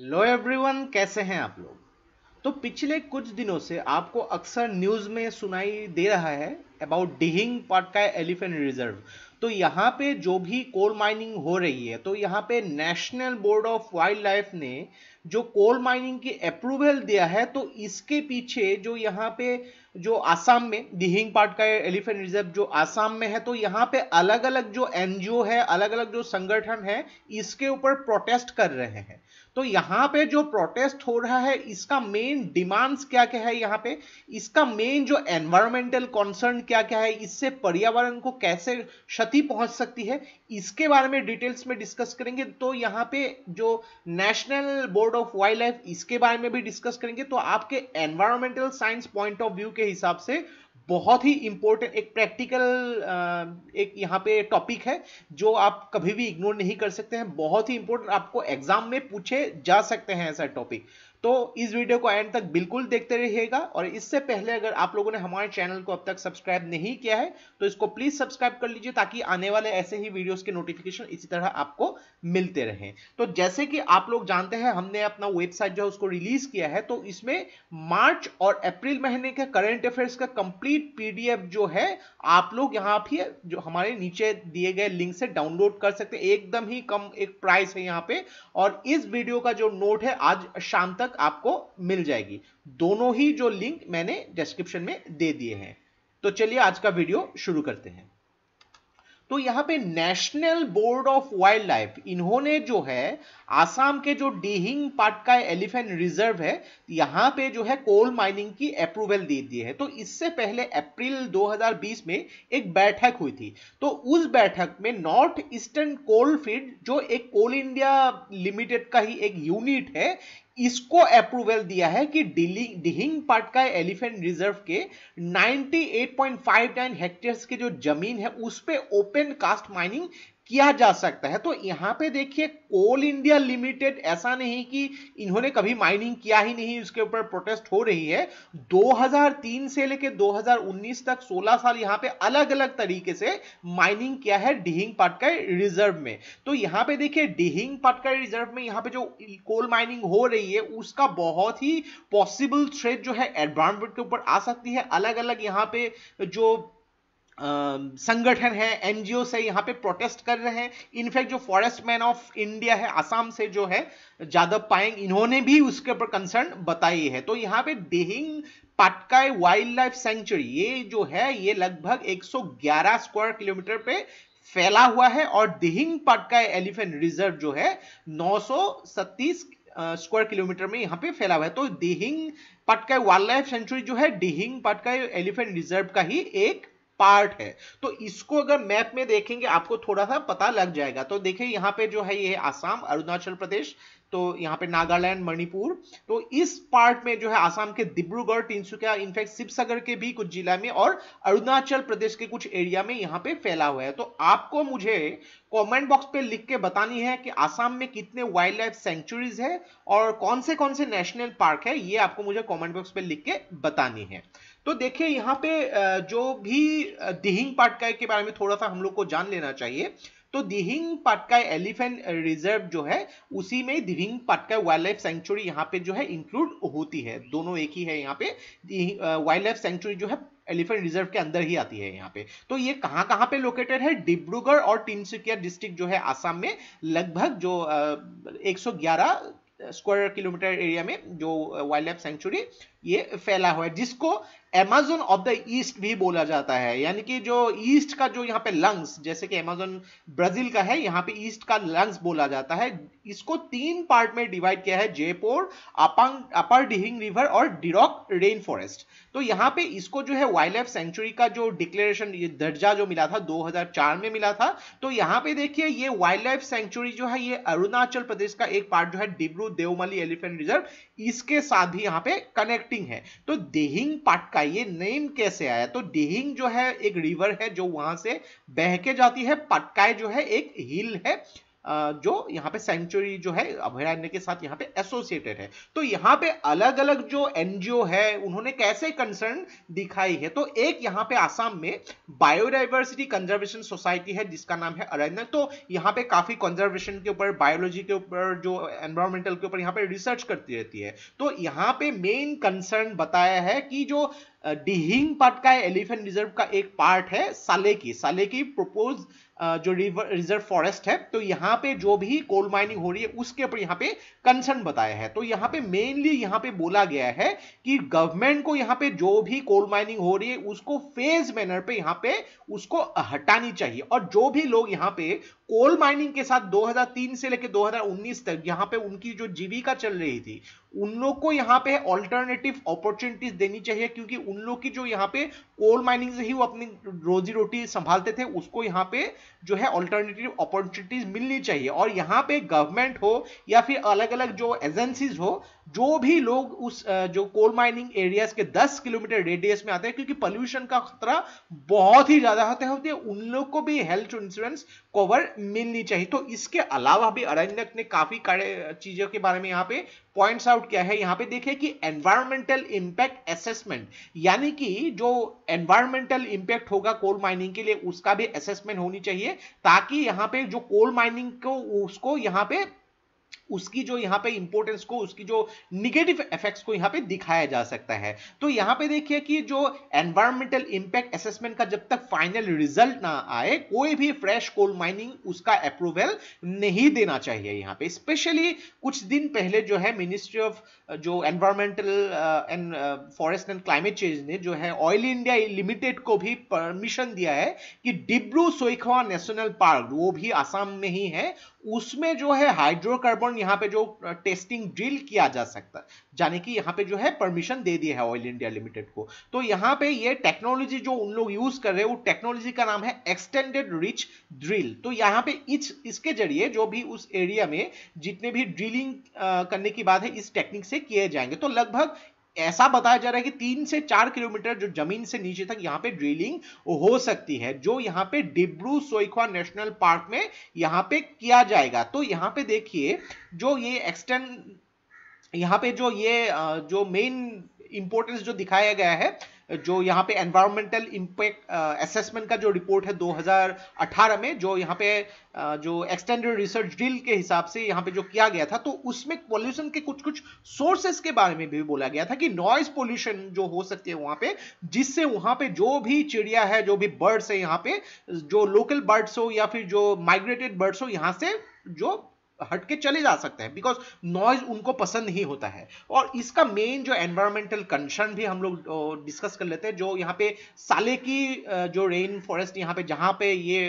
hello everyone कैसे हैं आप लोग तो पिछले कुछ दिनों से आपको अक्सर न्यूज़ में सुनाई दे रहा है about Dihing Patkai elephant reserve तो यहाँ पे जो भी कोल माइनिंग हो रही है तो यहाँ पे national board of wild life ने जो कोल माइनिंग की अप्रूवल दिया है तो इसके पीछे जो यहाँ पे जो आसाम में दिहिंग पार्ट का एलिफेंट रिजर्व जो आसाम में है तो यहाँ पे अलग अलग जो एनजीओ है अलग अलग जो संगठन है इसके ऊपर प्रोटेस्ट कर रहे हैं तो यहां पे जो प्रोटेस्ट हो रहा है इसका मेन डिमांड्स क्या क्या है यहाँ पे इसका मेन जो एनवायरमेंटल कंसर्न क्या क्या है इससे पर्यावरण को कैसे क्षति पहुंच सकती है इसके बारे में डिटेल्स में डिस्कस करेंगे तो यहाँ पे जो national board of wild life इसके बारे में भी डिस्कस करेंगे तो आपके environmental science point of view के हिसाब से बहुत ही इंपॉर्टेंट एक प्रैक्टिकल एक यहाँ पे टॉपिक है जो आप कभी भी इग्नोर नहीं कर सकते हैं बहुत ही इंपॉर्टेंट आपको एग्जाम में पूछे जा सकते हैं ऐसा टॉपिक तो इस वीडियो को एंड तक बिल्कुल देखते रहिएगा और इससे पहले अगर आप लोगों ने हमारे चैनल को अब तक सब्सक्राइब नहीं किया है तो इसको प्लीज सब्सक्राइब कर लीजिए ताकि आने वाले ऐसे ही वीडियोस के नोटिफिकेशन इसी तरह आपको मिलते रहें तो जैसे कि आप लोग जानते हैं हमने अपना वेबसाइट जो है उसको रिलीज किया है तो इसमें मार्च और अप्रैल महीने के करंट अफेयर्स का कंप्लीट पी जो है आप लोग यहाँ भी जो हमारे नीचे दिए गए लिंक से डाउनलोड कर सकते एकदम ही कम एक प्राइस है यहाँ पे और इस वीडियो का जो नोट है आज शाम तक तक आपको मिल जाएगी दोनों ही जो लिंक मैंने डिस्क्रिप्शन में दे दिए हैं तो चलिए आज का वीडियो शुरू करते हैं तो यहां पे national board of wild life इन्होंने जो है आसाम के जो डीहिंग पार्ट का एलिफेंट रिजर्व है यहां पे जो है कोल माइनिंग की अप्रूवल दे दी है तो इससे पहले अप्रैल 2020 में एक बैठक हुई थी तो उस बैठक में नॉर्थ ईस्टर्न कोल फील्ड जो एक कोल इंडिया लिमिटेड का ही एक यूनिट है इसको अप्रूवल दिया है कि डिहिंग पार्ट का एलिफेंट रिजर्व के 98.59 हेक्टेयर्स के जो जमीन है उस पे ओपन कास्ट माइनिंग किया जा सकता है तो यहाँ पे देखिए कोल इंडिया लिमिटेड ऐसा नहीं कि इन्होंने कभी माइनिंग किया ही नहीं उसके ऊपर प्रोटेस्ट हो रही है 2003 से लेकर 2019 तक 16 साल यहाँ पे अलग अलग तरीके से माइनिंग किया है डिहिंग पाटकर रिजर्व में तो यहाँ पे देखिए डिहिंग पाटकर रिजर्व में यहाँ पे जो कोल माइनिंग हो रही है उसका बहुत ही पॉसिबल थ्रेड जो है एडवांसमेंट के ऊपर आ सकती है अलग अलग यहाँ पे जो संगठन है एनजीओ से यहाँ पे प्रोटेस्ट कर रहे हैं इनफैक्ट जो फॉरेस्ट मैन ऑफ इंडिया है आसाम से जो है जादव पाएंग इन्होंने भी उसके ऊपर कंसर्न बताई है तो यहाँ पे Dehing Patkai wild life sanctuary ये जो है ये लगभग 111 स्क्वायर किलोमीटर पे फैला हुआ है और दिहिंग पाटकाई एलिफेंट रिजर्व जो है नौ स्क्वायर uh, किलोमीटर में यहाँ पे फैला हुआ है तो Dihing Patkai wild life sanctuary जो है डिहिंग पाटकाई एलिफेंट रिजर्व का ही एक पार्ट है तो इसको अगर मैप में देखेंगे आपको थोड़ा सा पता लग जाएगा तो देखिए यहाँ पे जो है ये आसाम अरुणाचल प्रदेश तो यहाँ पे नागालैंड मणिपुर तो इस पार्ट में जो है आसाम के डिब्रूगढ़ तीनसुकिया इनफैक्ट शिवसागर के भी कुछ जिला में और अरुणाचल प्रदेश के कुछ एरिया में यहाँ पे फैला हुआ है तो आपको मुझे कमेंट बॉक्स पे लिख के बतानी है कि आसाम में कितने वाइल्ड लाइफ सेंचुरीज है और कौन से कौन से नेशनल पार्क है ये आपको मुझे कॉमेंट बॉक्स पे लिख के बतानी है तो देखिए यहाँ पे जो भी दिहिंग पाटकाय के बारे में थोड़ा सा हम लोग को जान लेना चाहिए तो दिहिंग पाटकाय एलिफेंट रिजर्व जो है उसी में Dihing Patkai wild life sanctuary यहाँ पे जो है इंक्लूड होती है दोनों एक ही है यहाँ पे वाइल्ड लाइफ सेंचुरी जो है एलिफेंट रिजर्व के अंदर ही आती है यहाँ पे तो ये कहाँ कहाँ पे लोकेटेड है डिब्रूगढ़ और टिनसुकिया डिस्ट्रिक्ट जो है आसाम में लगभग जो एक स्क्वायर किलोमीटर एरिया में जो वाइल्ड लाइफ सेंचुरी ये फैला हुआ है जिसको एमेजोन ऑफ द ईस्ट भी बोला जाता है यानी कि जो ईस्ट का जो यहाँ पे लंग्स जैसे कि एमेजोन ब्राजील का है यहाँ पे ईस्ट का लंग्स बोला जाता है इसको तीन पार्ट में डिवाइड किया है जयपुर अपर डिहिंग रिवर और डिरोक रेन फॉरेस्ट तो यहाँ पे इसको जो है वाइल्ड लाइफ सेंचुरी का जो डिक्लेरेशन दर्जा जो मिला था 2004 में मिला था तो यहाँ पे देखिए ये वाइल्ड लाइफ सेंचुरी जो है ये अरुणाचल प्रदेश का एक पार्ट जो है डिब्रू देवमली एलिफेंट रिजर्व इसके साथ भी यहाँ पे कनेक्टिंग है तो देहिंग पार्ट का ये नेम कैसे आया तो डिहिंग जो है एक रिवर है जो वहां से बह के जाती है पटकाय जो है एक हिल है जो यहाँ पे सेंचुरी जो है अभयारण्य के साथ यहाँ पे एसोसिएटेड है तो यहाँ पे अलग अलग जो एनजीओ है उन्होंने कैसे कंसर्न दिखाई है तो एक यहाँ पे आसाम में बायोडाइवर्सिटी कंजर्वेशन सोसाइटी है जिसका नाम है अरण्य तो यहाँ पे काफी कंजर्वेशन के ऊपर बायोलॉजी के ऊपर जो एनवायरमेंटल के ऊपर यहाँ पे रिसर्च करती रहती है तो यहाँ पे मेन कंसर्न बताया है कि जो डिहिंग पार्ट का एलिफेंट रिजर्व का एक पार्ट है साले की प्रपोज जो रिवर रिजर्व फॉरेस्ट है तो यहाँ पे जो भी कोल माइनिंग हो रही है उसके ऊपर यहाँ पे कंसर्न बताया है तो यहाँ पे मेनली यहाँ पे बोला गया है कि गवर्नमेंट को यहाँ पे जो भी कोल माइनिंग हो रही है उसको फेज मैनर पे यहाँ पे उसको हटानी चाहिए और जो भी लोग यहाँ पे कोल माइनिंग के साथ 2003 से लेकर 2019 तक यहाँ पे उनकी जो जीविका चल रही थी उन लोग को यहाँ पे ऑल्टरनेटिव अपॉर्चुनिटीज देनी चाहिए क्योंकि उन लोग की जो यहाँ पे कोल माइनिंग से ही वो अपनी रोजी रोटी संभालते थे उसको यहाँ पे जो है ऑल्टरनेटिव अपॉर्चुनिटीज मिलनी चाहिए और यहाँ पे गवर्नमेंट हो या फिर अलग अलग जो एजेंसीज हो जो भी लोग उस जो कोल माइनिंग एरियाज के 10 किलोमीटर रेडियस में आते हैं क्योंकि पॉल्यूशन का खतरा बहुत ही ज्यादा होते होते उन लोग को भी हेल्थ इंश्योरेंस कवर मिलनी चाहिए तो इसके अलावा भी अरण्यक ने काफी चीजों के बारे में यहाँ पे पॉइंट्स आउट किया है यहाँ पे देखे कि एनवायरमेंटल इंपैक्ट असेसमेंट यानी कि जो एनवायरमेंटल इंपैक्ट होगा कोल माइनिंग के लिए उसका भी असेसमेंट होनी चाहिए ताकि यहाँ पे जो कोल माइनिंग को उसको यहाँ पे उसकी जो यहाँ पे इंपोर्टेंस को उसकी जो निगेटिव इफेक्ट्स को यहाँ पे दिखाया जा सकता है तो यहाँ पे देखिए कि जो एनवायरमेंटल इंपैक्ट असेसमेंट का जब तक फाइनल रिजल्ट ना आए कोई भी फ्रेश कोल माइनिंग उसका अप्रूवल नहीं देना चाहिए यहाँ पे स्पेशली कुछ दिन पहले जो है मिनिस्ट्री ऑफ जो environmental and forest and climate change ने जो है ऑयल इंडिया लिमिटेड को भी परमिशन दिया है कि डिब्रू सोईखवा नेशनल पार्क वो भी आसाम में ही है उसमें जो है हाइड्रोकार्बन यहाँ पे जो टेस्टिंग ड्रिल किया जा सकता यानी कि यहाँ पे जो है परमिशन दे दिया है ऑयल इंडिया लिमिटेड को तो यहाँ पे ये टेक्नोलॉजी जो उन लोग यूज कर रहे हैं वो टेक्नोलॉजी का नाम है एक्सटेंडेड रिच ड्रिल तो यहाँ पे इस इसके जरिए जो भी उस एरिया में जितने भी ड्रिलिंग करने की बात है इस टेक्निक से किए जाएंगे तो लगभग ऐसा बताया जा रहा है कि तीन से चार किलोमीटर जो जमीन से नीचे तक यहां पे ड्रिलिंग हो सकती है जो यहां पे डिब्रू सोईखवा नेशनल पार्क में यहां पे किया जाएगा तो यहां पे देखिए जो ये एक्सटेंड यहां पे जो ये जो मेन इंपोर्टेंस जो दिखाया गया है जो यहाँ पे एनवायरमेंटल इम्पैक्ट असेसमेंट का जो रिपोर्ट है 2018 में जो यहाँ पे uh, जो एक्सटेंडेड रिसर्च डील के हिसाब से यहाँ पे जो किया गया था तो उसमें पॉल्यूशन के कुछ कुछ सोर्सेस के बारे में भी बोला गया था कि नॉइज पॉल्यूशन जो हो सकती है वहां पे जिससे वहां पे जो भी चिड़िया है जो भी बर्ड्स है यहाँ पे जो लोकल बर्ड्स हो या फिर जो माइग्रेटेड बर्ड्स हो यहाँ से जो हट के चले जा सकते हैं बिकॉज नॉइज उनको पसंद नहीं होता है और इसका मेन जो एनवायरमेंटल कंसर्न भी हम लोग डिस्कस कर लेते हैं जो यहाँ पे साले की जो रेन फॉरेस्ट यहाँ पे जहाँ पे ये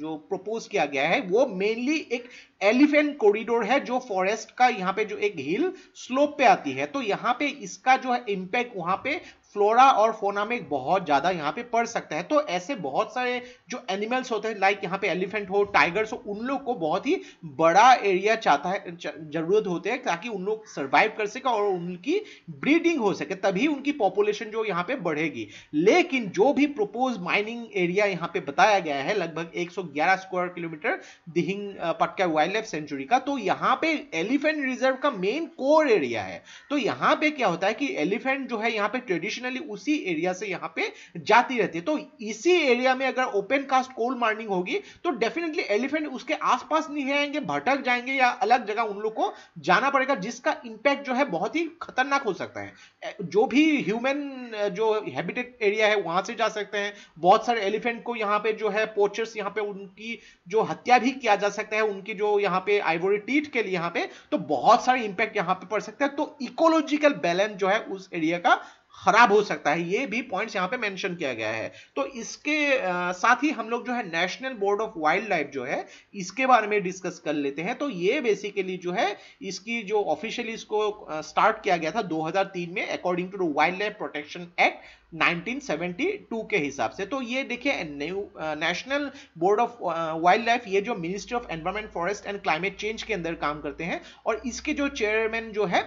जो प्रपोज किया गया है वो मेनली एक एलिफेंट कॉरिडोर है जो फॉरेस्ट का यहाँ पे जो एक हिल स्लोप पे आती है तो यहाँ पे इसका जो है इम्पैक्ट वहाँ पे फ्लोरा और फोना में बहुत ज़्यादा यहाँ पे पड़ सकता है तो ऐसे बहुत सारे जो एनिमल्स होते हैं लाइक यहाँ पे एलिफेंट हो टाइगर्स हो उन लोग को बहुत ही बड़ा एरिया चाहता है जरूरत होते हैं ताकि उन लोग सर्वाइव कर सके और उनकी ब्रीडिंग हो सके तभी उनकी पॉपुलेशन जो यहाँ पे बढ़ेगी लेकिन जो भी प्रपोज माइनिंग एरिया यहाँ पे बताया गया है लगभग एक स्क्वायर किलोमीटर दिहिंग पटका वाइल्ड लाइफ सेंचुरी का तो यहाँ पे एलिफेंट रिजर्व का मेन कोर एरिया है तो यहाँ पे क्या होता है कि एलिफेंट जो है यहाँ पे ट्रेडिशन ट्रेडिशनली उसी एरिया से यहां पे जाती रहती है तो इसी एरिया में अगर ओपन कास्ट कोल माइनिंग होगी तो डेफिनेटली एलिफेंट उसके आसपास नहीं आएंगे भटक जाएंगे या अलग जगह उन लोग को जाना पड़ेगा जिसका इंपैक्ट जो है बहुत ही खतरनाक हो सकता है जो भी ह्यूमन जो हैबिटेट एरिया है वहां से जा सकते हैं बहुत सारे एलिफेंट को यहाँ पे जो है पोचर्स यहाँ पे उनकी जो हत्या भी किया जा सकता है उनकी जो यहाँ पे आइवोरी टीट के लिए यहाँ पे तो बहुत सारे इंपैक्ट यहाँ पे पड़ सकते हैं तो इकोलॉजिकल बैलेंस जो है उस एरिया का खराब हो सकता है ये भी पॉइंट्स यहाँ पे मेंशन किया गया है तो इसके आ, साथ ही हम लोग जो है national board of wild life जो है इसके बारे में डिस्कस कर लेते हैं तो ये बेसिकली जो है इसकी जो ऑफिशियली इसको आ, स्टार्ट किया गया था 2003 में according to wild life protection act 1972 के हिसाब से तो ये देखिए national board of wild life ये जो ministry of environment forest and climate change के अंदर काम करते हैं और इसके जो चेयरमैन जो है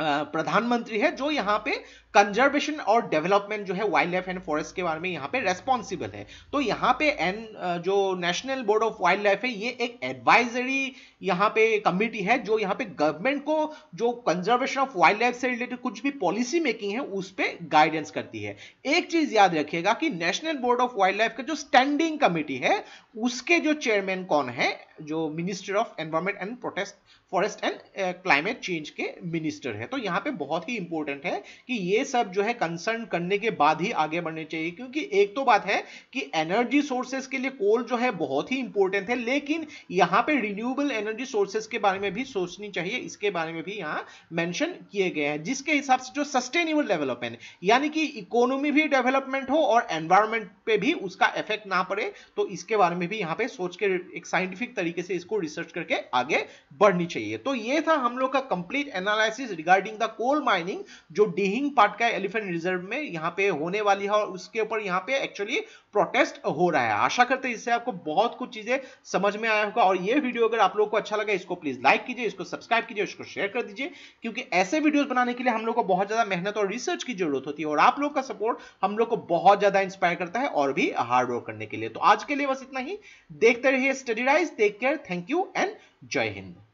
प्रधानमंत्री है जो यहाँ पे कंजर्वेशन और डेवलपमेंट जो है वाइल्ड लाइफ एंड फॉरेस्ट के बारे में यहाँ पे रेस्पॉन्सिबल है तो यहाँ पे एन जो national board of wild life है ये एक एडवाइजरी यहाँ पे कमिटी है जो यहाँ पे गवर्नमेंट को जो कंजर्वेशन ऑफ वाइल्ड लाइफ से रिलेटेड कुछ भी पॉलिसी मेकिंग है उस पर गाइडेंस करती है एक चीज याद रखिएगा कि national board of wild life का जो स्टैंडिंग कमिटी है उसके जो चेयरमैन कौन है जो minister of environment and protest forest and climate change के मिनिस्टर है तो यहाँ पे बहुत ही इंपॉर्टेंट है कि ये सब जो है कंसर्न करने के बाद ही आगे बढ़ने चाहिए क्योंकि एक तो बात है कि एनर्जी सोर्सेस के लिए कोल जो है बहुत ही इंपॉर्टेंट है लेकिन यहां पे रिन्यूएबल एनर्जी सोर्सेस के बारे में भी सोचनी चाहिए इसके बारे में भी यहां मेंशन किए गए हैं जिसके हिसाब से जो सस्टेनेबल डेवलपमेंट यानी कि इकोनॉमी भी डेवलपमेंट हो और एनवायरमेंट पे भी उसका इफेक्ट ना पड़े तो इसके बारे में भी यहां पे सोच के एक साइंटिफिक तरीके से इसको रिसर्च करके आगे बढ़नी चाहिए तो ये था हम लोग का complete analysis regarding the coal mining जो डीहिंग पार्ट पार्ट का एलिफेंट रिजर्व में यहाँ पे होने वाली है और उसके ऊपर यहाँ पे एक्चुअली प्रोटेस्ट हो रहा है आशा करते हैं इससे आपको बहुत कुछ चीजें समझ में आया होगा और ये वीडियो अगर आप लोगों को अच्छा लगा इसको प्लीज लाइक कीजिए इसको सब्सक्राइब कीजिए इसको शेयर कर दीजिए क्योंकि ऐसे वीडियो बनाने के लिए हम लोग को बहुत ज्यादा मेहनत और रिसर्च की जरूरत होती है और आप लोग का सपोर्ट हम लोग को बहुत ज्यादा इंस्पायर करता है और भी हार्ड वर्क करने के लिए तो आज के लिए बस इतना ही देखते रहिए study rise take care thank you एंड जय हिंद